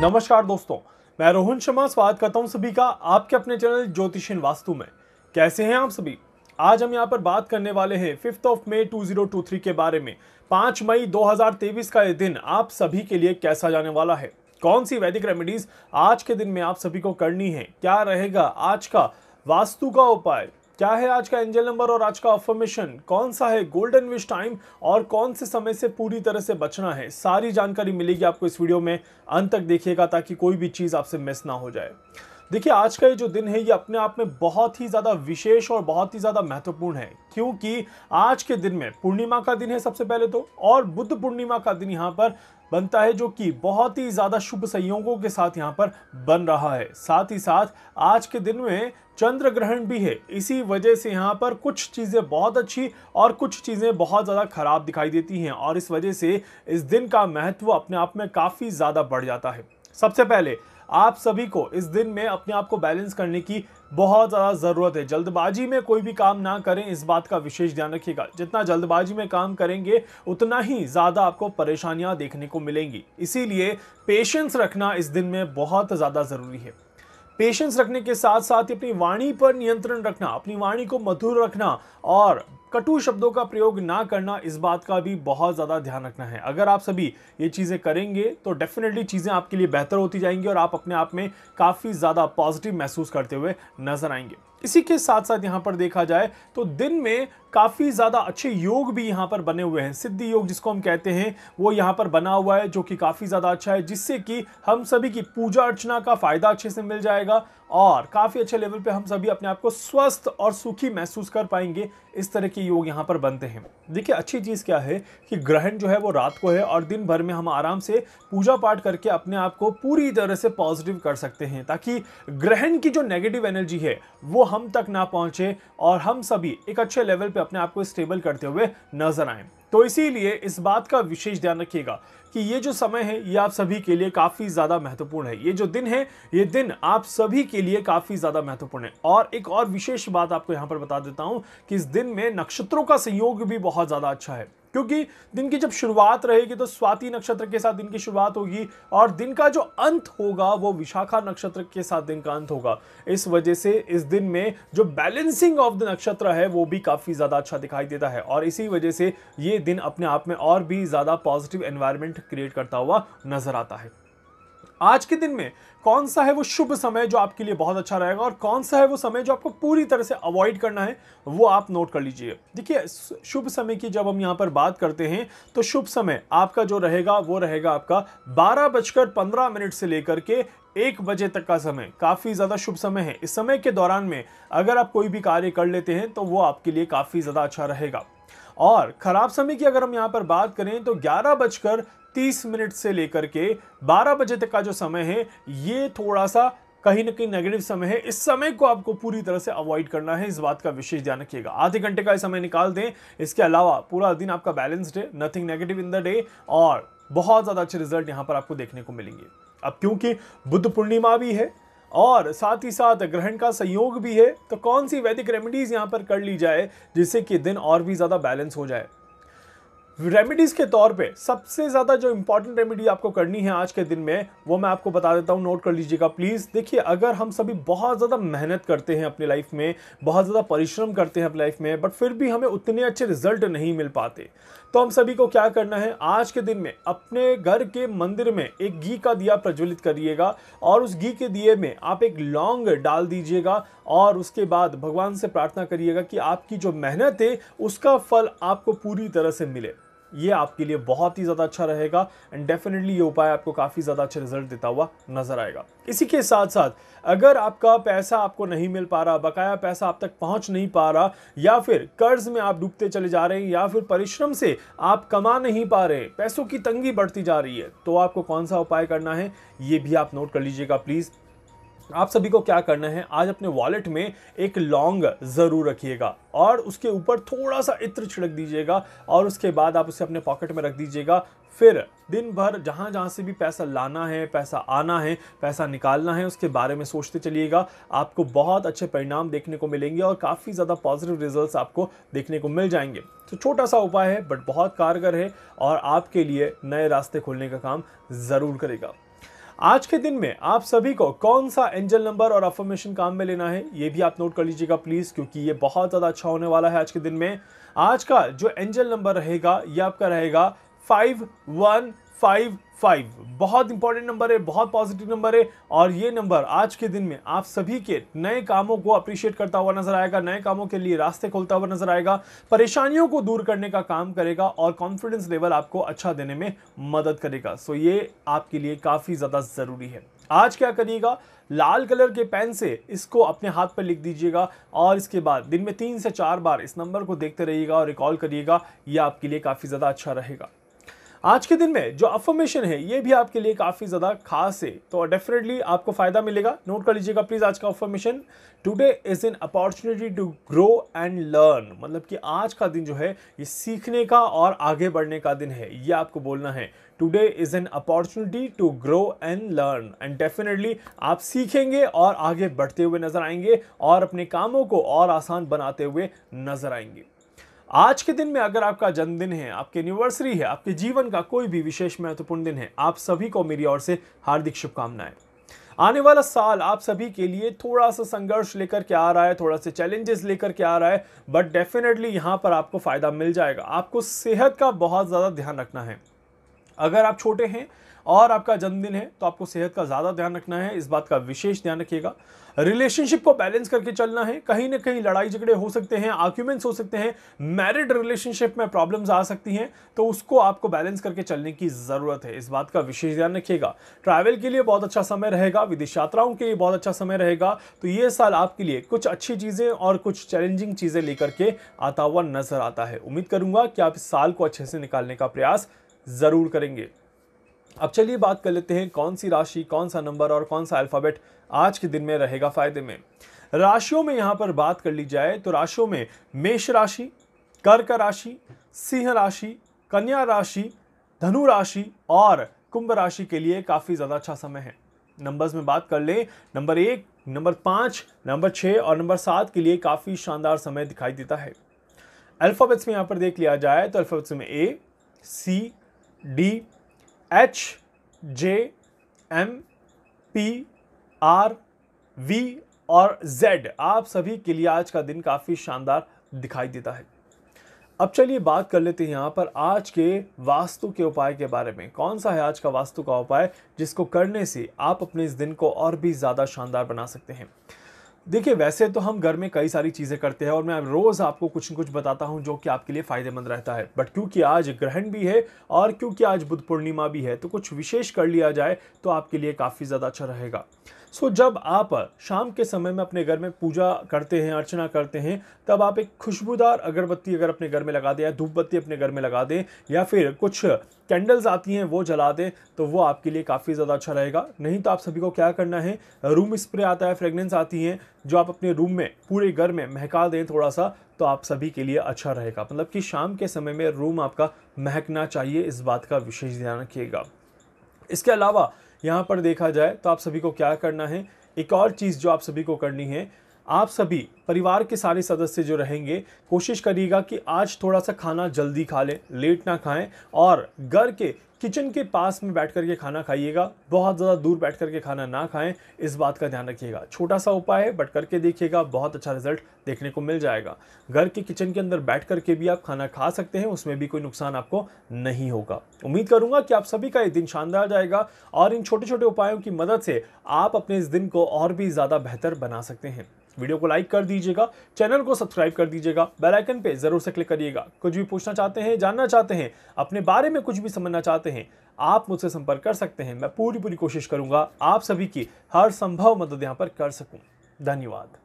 नमस्कार दोस्तों मैं रोहन शर्मा स्वागत करता हूं सभी का आपके अपने चैनल ज्योतिषिन वास्तु में कैसे हैं आप सभी आज हम यहाँ पर बात करने वाले हैं फिफ्थ ऑफ मई थ्री के बारे में पांच मई दो हजार तेईस का ये दिन आप सभी के लिए कैसा जाने वाला है कौन सी वैदिक रेमेडीज आज के दिन में आप सभी को करनी है क्या रहेगा आज का वास्तु का उपाय क्या है आज का एंजल नंबर और आज का अफॉर्मेशन कौन सा है गोल्डन विश टाइम और कौन से समय से पूरी तरह से बचना है सारी जानकारी मिलेगी आपको इस वीडियो में अंत तक देखिएगा ताकि कोई भी चीज़ आपसे मिस ना हो जाए देखिए आज का ये जो दिन है ये अपने आप में बहुत ही ज़्यादा विशेष और बहुत ही ज़्यादा महत्वपूर्ण है क्योंकि आज के दिन में पूर्णिमा का दिन है सबसे पहले तो और बुद्ध पूर्णिमा का दिन यहाँ पर बनता है जो कि बहुत ही ज़्यादा शुभ संयोगों के साथ यहाँ पर बन रहा है साथ ही साथ आज के दिन में चंद्र ग्रहण भी है इसी वजह से यहाँ पर कुछ चीज़ें बहुत अच्छी और कुछ चीज़ें बहुत ज़्यादा खराब दिखाई देती हैं और इस वजह से इस दिन का महत्व अपने आप में काफ़ी ज़्यादा बढ़ जाता है सबसे पहले आप सभी को इस दिन में अपने आप को बैलेंस करने की बहुत ज़्यादा ज़रूरत है जल्दबाजी में कोई भी काम ना करें इस बात का विशेष ध्यान रखिएगा जितना जल्दबाजी में काम करेंगे उतना ही ज़्यादा आपको परेशानियाँ देखने को मिलेंगी इसीलिए पेशेंस रखना इस दिन में बहुत ज़्यादा ज़रूरी है पेशेंस रखने के साथ साथ अपनी वाणी पर नियंत्रण रखना अपनी वाणी को मधुर रखना और कटु शब्दों का प्रयोग ना करना इस बात का भी बहुत ज़्यादा ध्यान रखना है अगर आप सभी ये चीज़ें करेंगे तो डेफिनेटली चीज़ें आपके लिए बेहतर होती जाएंगी और आप अपने आप में काफ़ी ज़्यादा पॉजिटिव महसूस करते हुए नजर आएंगे इसी के साथ साथ यहाँ पर देखा जाए तो दिन में काफ़ी ज़्यादा अच्छे योग भी यहाँ पर बने हुए हैं सिद्धि योग जिसको हम कहते हैं वो यहाँ पर बना हुआ है जो कि काफ़ी ज़्यादा अच्छा है जिससे कि हम सभी की पूजा अर्चना का फ़ायदा अच्छे से मिल जाएगा और काफ़ी अच्छे लेवल पे हम सभी अपने आप को स्वस्थ और सुखी महसूस कर पाएंगे इस तरह के योग यहाँ पर बनते हैं देखिए अच्छी चीज़ क्या है कि ग्रहण जो है वो रात को है और दिन भर में हम आराम से पूजा पाठ करके अपने आप को पूरी तरह से पॉजिटिव कर सकते हैं ताकि ग्रहण की जो नेगेटिव एनर्जी है वो हम तक ना पहुँचे और हम सभी एक अच्छे लेवल पर अपने आप को स्टेबल करते हुए नजर आए तो इसीलिए इस बात का विशेष ध्यान रखिएगा कि ये जो समय है ये आप सभी के लिए काफ़ी ज़्यादा महत्वपूर्ण है ये जो दिन है ये दिन आप सभी के लिए काफ़ी ज़्यादा महत्वपूर्ण है और एक और विशेष बात आपको यहां पर बता देता हूं कि इस दिन में नक्षत्रों का संयोग भी बहुत ज़्यादा अच्छा है क्योंकि दिन की जब शुरुआत रहेगी तो स्वाति नक्षत्र के साथ दिन की शुरुआत होगी और दिन का जो अंत होगा वो विशाखा नक्षत्र के साथ दिन का अंत होगा इस वजह से इस दिन में जो बैलेंसिंग ऑफ द नक्षत्र है वो भी काफ़ी ज़्यादा अच्छा दिखाई देता है और इसी वजह से ये दिन अपने आप में और भी ज़्यादा पॉजिटिव एन्वायरमेंट क्रिएट करता हुआ नजर आता है आज के दिन में कौन सा है वो शुभ समय जो आपके लिए बहुत अच्छा रहेगा और कौन सा है वो समय जो आपको पूरी तरह से अवॉइड करना है वो आप नोट कर लीजिए देखिए शुभ समय की जब हम यहाँ पर बात करते हैं तो शुभ समय आपका जो रहेगा वो रहेगा आपका बारह बजकर पंद्रह मिनट से लेकर के एक बजे तक का समय काफ़ी ज़्यादा शुभ समय है इस समय के दौरान में अगर आप कोई भी कार्य कर लेते हैं तो वो आपके लिए काफ़ी ज़्यादा अच्छा रहेगा और ख़राब समय की अगर हम यहाँ पर बात करें तो ग्यारह बजकर 30 मिनट से लेकर के 12 बजे तक का जो समय है ये थोड़ा सा कहीं ना कहीं नेगेटिव समय है इस समय को आपको पूरी तरह से अवॉइड करना है इस बात का विशेष ध्यान रखिएगा आधे घंटे का समय निकाल दें इसके अलावा पूरा दिन आपका बैलेंस्ड है nothing negative in the day और बहुत ज़्यादा अच्छे रिजल्ट यहाँ पर आपको देखने को मिलेंगे अब क्योंकि बुद्ध पूर्णिमा भी है और साथ ही साथ ग्रहण का संयोग भी है तो कौन सी वैदिक रेमेडीज़ यहाँ पर कर ली जाए जिससे कि दिन और भी ज़्यादा बैलेंस हो जाए रेमेडीज के तौर पे सबसे ज़्यादा जो इंपॉर्टेंट रेमेडी आपको करनी है आज के दिन में वो मैं आपको बता देता हूँ नोट कर लीजिएगा प्लीज़ देखिए अगर हम सभी बहुत ज़्यादा मेहनत करते हैं अपनी लाइफ में बहुत ज़्यादा परिश्रम करते हैं अपनी लाइफ में बट फिर भी हमें उतने अच्छे रिजल्ट नहीं मिल पाते तो हम सभी को क्या करना है आज के दिन में अपने घर के मंदिर में एक घी का दिया प्रज्वलित करिएगा और उस घी के दिए में आप एक लौंग डाल दीजिएगा और उसके बाद भगवान से प्रार्थना करिएगा कि आपकी जो मेहनत है उसका फल आपको पूरी तरह से मिले ये आपके लिए बहुत ही ज़्यादा अच्छा रहेगा एंड डेफिनेटली ये उपाय आपको काफ़ी ज़्यादा अच्छा रिजल्ट देता हुआ नजर आएगा इसी के साथ साथ अगर आपका पैसा आपको नहीं मिल पा रहा बकाया पैसा आप तक पहुंच नहीं पा रहा या फिर कर्ज में आप डूबते चले जा रहे हैं या फिर परिश्रम से आप कमा नहीं पा रहे पैसों की तंगी बढ़ती जा रही है तो आपको कौन सा उपाय करना है ये भी आप नोट कर लीजिएगा प्लीज़ आप सभी को क्या करना है आज अपने वॉलेट में एक लौंग ज़रूर रखिएगा और उसके ऊपर थोड़ा सा इत्र छिड़क दीजिएगा और उसके बाद आप उसे अपने पॉकेट में रख दीजिएगा फिर दिन भर जहाँ जहाँ से भी पैसा लाना है पैसा आना है पैसा निकालना है उसके बारे में सोचते चलिएगा आपको बहुत अच्छे परिणाम देखने को मिलेंगे और काफ़ी ज़्यादा पॉजिटिव रिजल्ट्स आपको देखने को मिल जाएंगे तो छोटा सा उपाय है बट बहुत कारगर है और आपके लिए नए रास्ते खोलने का काम ज़रूर करेगा आज के दिन में आप सभी को कौन सा एंजल नंबर और अफर्मेशन काम में लेना है ये भी आप नोट कर लीजिएगा प्लीज़ क्योंकि ये बहुत ज़्यादा अच्छा होने वाला है आज के दिन में आज का जो एंजल नंबर रहेगा ये आपका रहेगा फाइव वन फाइव फाइव बहुत इंपॉर्टेंट नंबर है बहुत पॉजिटिव नंबर है और ये नंबर आज के दिन में आप सभी के नए कामों को अप्रिशिएट करता हुआ नजर आएगा नए कामों के लिए रास्ते खोलता हुआ नजर आएगा परेशानियों को दूर करने का काम करेगा और कॉन्फिडेंस लेवल आपको अच्छा देने में मदद करेगा सो ये आपके लिए काफ़ी ज़्यादा ज़रूरी है आज क्या करिएगा लाल कलर के पेन से इसको अपने हाथ पर लिख दीजिएगा और इसके बाद दिन में तीन से चार बार इस नंबर को देखते रहिएगा और रिकॉल करिएगा यह आपके लिए काफ़ी ज़्यादा अच्छा रहेगा आज के दिन में जो अफॉर्मेशन है ये भी आपके लिए काफ़ी ज़्यादा खास है तो डेफिनेटली आपको फ़ायदा मिलेगा नोट कर लीजिएगा प्लीज़ आज का affirmation today is an opportunity to grow and learn मतलब कि आज का दिन जो है ये सीखने का और आगे बढ़ने का दिन है ये आपको बोलना है today is an opportunity to grow and learn and definitely आप सीखेंगे और आगे बढ़ते हुए नज़र आएंगे और अपने कामों को और आसान बनाते हुए नज़र आएंगे आज के दिन में अगर आपका जन्मदिन है आपके एनिवर्सरी है आपके जीवन का कोई भी विशेष महत्वपूर्ण दिन है आप सभी को मेरी ओर से हार्दिक शुभकामनाएं आने वाला साल आप सभी के लिए थोड़ा सा संघर्ष लेकर के आ रहा है थोड़ा से चैलेंजेस लेकर के आ रहा है बट डेफिनेटली यहां पर आपको फ़ायदा मिल जाएगा आपको सेहत का बहुत ज़्यादा ध्यान रखना है अगर आप छोटे हैं और आपका जन्मदिन है तो आपको सेहत का ज़्यादा ध्यान रखना है इस बात का विशेष ध्यान रखिएगा रिलेशनशिप को बैलेंस करके चलना है कहीं ना कहीं लड़ाई झगड़े हो सकते हैं आर्क्यूमेंट्स हो सकते हैं मैरिड रिलेशनशिप में प्रॉब्लम्स आ सकती हैं तो उसको आपको बैलेंस करके चलने की ज़रूरत है इस बात का विशेष ध्यान रखिएगा ट्रैवल के लिए बहुत अच्छा समय रहेगा विदेश यात्राओं के लिए बहुत अच्छा समय रहेगा तो ये साल आपके लिए कुछ अच्छी चीज़ें और कुछ चैलेंजिंग चीज़ें लेकर के आता हुआ नजर आता है उम्मीद करूंगा कि आप इस साल को अच्छे से निकालने का प्रयास ज़रूर करेंगे अब चलिए बात कर लेते हैं कौन सी राशि कौन सा नंबर और कौन सा अल्फ़ाबेट आज के दिन में रहेगा फायदे में राशियों में यहाँ पर बात कर ली जाए तो राशियों में मेष राशि कर्क राशि सिंह राशि कन्या राशि धनु राशि और कुंभ राशि के लिए काफ़ी ज़्यादा अच्छा समय है नंबर्स में बात कर लें नंबर एक नंबर पाँच नंबर छः और नंबर सात के लिए काफ़ी शानदार समय दिखाई देता है अल्फ़ाबेट्स में यहाँ पर देख लिया जाए तो अल्फ़ाबेट्स में A C D H J M P R V और जेड आप सभी के लिए आज का दिन काफ़ी शानदार दिखाई देता है अब चलिए बात कर लेते हैं यहाँ पर आज के वास्तु के उपाय के बारे में कौन सा है आज का वास्तु का उपाय जिसको करने से आप अपने इस दिन को और भी ज़्यादा शानदार बना सकते हैं देखिए वैसे तो हम घर में कई सारी चीज़ें करते हैं और मैं रोज़ आपको कुछ न कुछ बताता हूँ जो कि आपके लिए फ़ायदेमंद रहता है बट क्योंकि आज ग्रहण भी है और क्योंकि आज बुद्ध पूर्णिमा भी है तो कुछ विशेष कर लिया जाए तो आपके लिए काफ़ी ज़्यादा अच्छा रहेगा सो जब आप शाम के समय में अपने घर में पूजा करते हैं अर्चना करते हैं तब आप एक खुशबूदार अगरबत्ती अगर अपने घर में लगा दें या धूपबत्ती अपने घर में लगा दें या फिर कुछ कैंडल्स आती हैं वो जला दें तो वो आपके लिए काफ़ी ज़्यादा अच्छा रहेगा नहीं तो आप सभी को क्या करना है रूम स्प्रे आता है फ्रेगनेंस आती हैं जो आप अपने रूम में पूरे घर में महका दें थोड़ा सा तो आप सभी के लिए अच्छा रहेगा मतलब कि शाम के समय में रूम आपका महकना चाहिए इस बात का विशेष ध्यान रखिएगा इसके अलावा यहाँ पर देखा जाए तो आप सभी को क्या करना है एक और चीज़ जो आप सभी को करनी है आप सभी परिवार के सारे सदस्य जो रहेंगे कोशिश करिएगा कि आज थोड़ा सा खाना जल्दी खा लें लेट ना खाएं और घर के किचन के पास में बैठ करके खाना खाइएगा बहुत ज़्यादा दूर बैठ करके खाना ना खाएं इस बात का ध्यान रखिएगा छोटा सा उपाय है बट करके देखिएगा बहुत अच्छा रिजल्ट देखने को मिल जाएगा घर के किचन के अंदर बैठ करके भी आप खाना खा सकते हैं उसमें भी कोई नुकसान आपको नहीं होगा उम्मीद करूंगा कि आप सभी का ये दिन शानदार जाएगा और इन छोटे छोटे उपायों की मदद से आप अपने इस दिन को और भी ज़्यादा बेहतर बना सकते हैं वीडियो को लाइक कर दीजिएगा चैनल को सब्सक्राइब कर दीजिएगा बेल आइकन पे जरूर से क्लिक करिएगा कुछ भी पूछना चाहते हैं जानना चाहते हैं अपने बारे में कुछ भी समझना चाहते हैं हैं आप मुझसे संपर्क कर सकते हैं मैं पूरी पूरी कोशिश करूंगा आप सभी की हर संभव मदद यहाँ पर कर सकूँ धन्यवाद